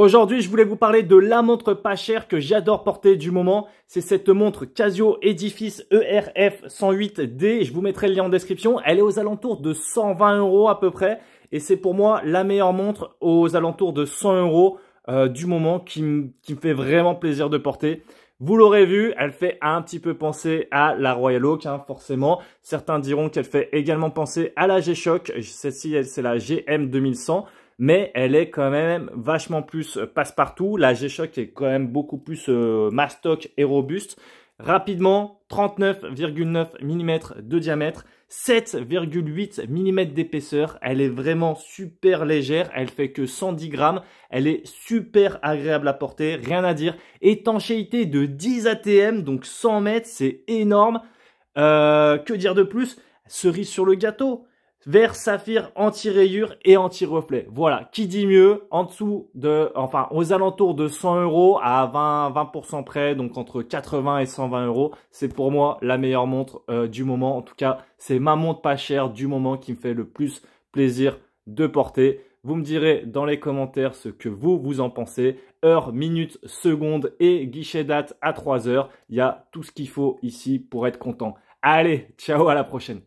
Aujourd'hui, je voulais vous parler de la montre pas chère que j'adore porter du moment. C'est cette montre Casio Edifice ERF 108D. Je vous mettrai le lien en description. Elle est aux alentours de 120 euros à peu près. Et c'est pour moi la meilleure montre aux alentours de 100 euros euh, du moment qui, me fait vraiment plaisir de porter. Vous l'aurez vu, elle fait un petit peu penser à la Royal Oak, hein, forcément. Certains diront qu'elle fait également penser à la G-Shock. Celle-ci, c'est la GM 2100 mais elle est quand même vachement plus euh, passe-partout. La G-Shock est quand même beaucoup plus euh, mastoc et robuste. Rapidement, 39,9 mm de diamètre, 7,8 mm d'épaisseur. Elle est vraiment super légère. Elle fait que 110 grammes. Elle est super agréable à porter. Rien à dire. Étanchéité de 10 ATM, donc 100 mètres. C'est énorme. Euh, que dire de plus Cerise sur le gâteau. Vers saphir anti-rayure et anti-reflet. Voilà, qui dit mieux En dessous de, enfin, aux alentours de 100 euros à 20, 20% près, donc entre 80 et 120 euros, c'est pour moi la meilleure montre euh, du moment. En tout cas, c'est ma montre pas chère du moment qui me fait le plus plaisir de porter. Vous me direz dans les commentaires ce que vous, vous en pensez. Heure, minute, seconde et guichet date à 3 heures. Il y a tout ce qu'il faut ici pour être content. Allez, ciao, à la prochaine.